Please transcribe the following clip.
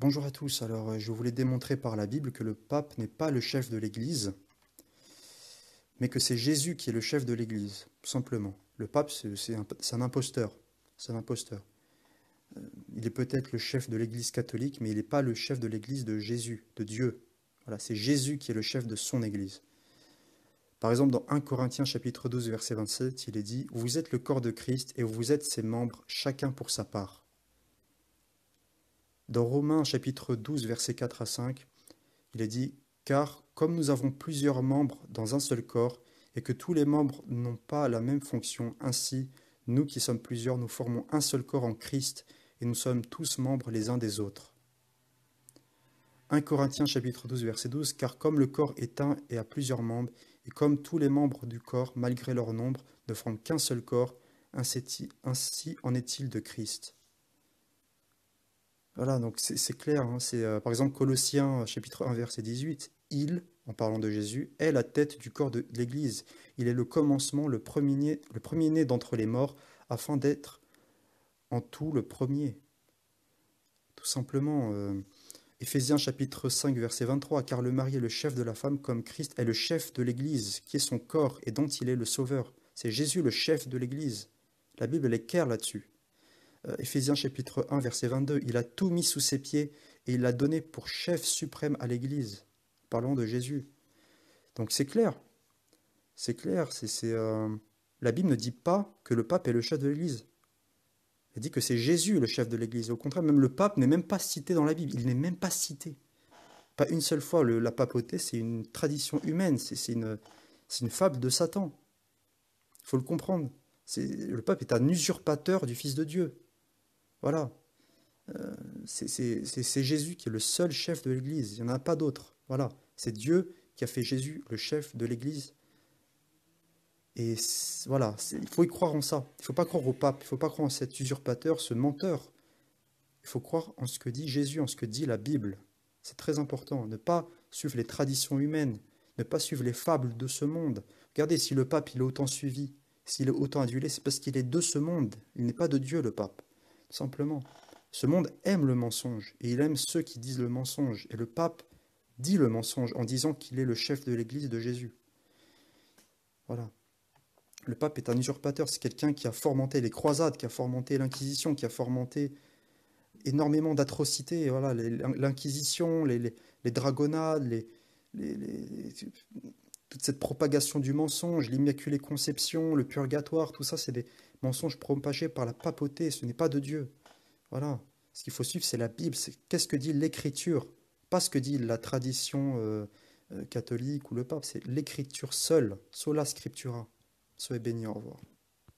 Bonjour à tous, alors euh, je voulais démontrer par la Bible que le pape n'est pas le chef de l'Église, mais que c'est Jésus qui est le chef de l'Église, tout simplement. Le pape, c'est un, imposteur, c'est un imposteur. Euh, il est peut-être le chef de l'Église catholique, mais il n'est pas le chef de l'Église de Jésus, de Dieu. Voilà, c'est Jésus qui est le chef de son Église. Par exemple, dans 1 Corinthiens chapitre 12, verset 27, il est dit « Vous êtes le corps de Christ et vous êtes ses membres, chacun pour sa part. » Dans Romains chapitre 12, versets 4 à 5, il est dit Car comme nous avons plusieurs membres dans un seul corps, et que tous les membres n'ont pas la même fonction, ainsi, nous qui sommes plusieurs, nous formons un seul corps en Christ, et nous sommes tous membres les uns des autres. 1 Corinthiens chapitre 12 verset 12 Car comme le corps est un et a plusieurs membres, et comme tous les membres du corps, malgré leur nombre, ne forment qu'un seul corps, ainsi en est-il de Christ. Voilà, donc c'est clair. Hein, c'est euh, par exemple Colossiens euh, chapitre 1 verset 18. Il, en parlant de Jésus, est la tête du corps de l'Église. Il est le commencement, le premier-né le premier d'entre les morts, afin d'être en tout le premier. Tout simplement, Ephésiens, euh, chapitre 5 verset 23, car le mari est le chef de la femme comme Christ est le chef de l'Église, qui est son corps et dont il est le sauveur. C'est Jésus le chef de l'Église. La Bible est claire là-dessus. Ephésiens euh, chapitre 1, verset 22, il a tout mis sous ses pieds et il l'a donné pour chef suprême à l'Église. Parlons de Jésus. Donc c'est clair, c'est clair, c'est, euh, la Bible ne dit pas que le pape est le chef de l'Église. Elle dit que c'est Jésus le chef de l'Église. Au contraire, même le pape n'est même pas cité dans la Bible. Il n'est même pas cité. Pas une seule fois. la papauté, c'est une tradition humaine. C'est une, une fable de Satan. Il faut le comprendre. Le pape est un usurpateur du Fils de Dieu. Voilà. Euh, c'est Jésus qui est le seul chef de l'Église. Il n'y en a pas d'autre. Voilà. C'est Dieu qui a fait Jésus le chef de l'Église. Et voilà, il faut y croire en ça. Il ne faut pas croire au pape, il ne faut pas croire en cet usurpateur, ce menteur. Il faut croire en ce que dit Jésus, en ce que dit la Bible. C'est très important. Ne pas suivre les traditions humaines, ne pas suivre les fables de ce monde. Regardez, si le pape il est autant suivi, s'il est autant adulé, c'est parce qu'il est de ce monde. Il n'est pas de Dieu, le pape simplement. Ce monde aime le mensonge, et il aime ceux qui disent le mensonge, et le pape dit le mensonge en disant qu'il est le chef de l'Église de Jésus. Voilà. Le pape est un usurpateur, c'est quelqu'un qui a fomenté les croisades, qui a fomenté l'Inquisition, qui a fomenté énormément d'atrocités, voilà, l'Inquisition, les, les, dragonnades, les, toute cette propagation du mensonge, l'immaculée conception, le purgatoire, tout ça, c'est des mensonges propagés par la papauté, ce n'est pas de Dieu. Voilà. Ce qu'il faut suivre, c'est la Bible, qu'est-ce que dit l'Écriture, pas ce que dit la tradition euh, euh, catholique ou le pape, c'est l'Écriture seule, sola scriptura. Soyez bénis, au revoir.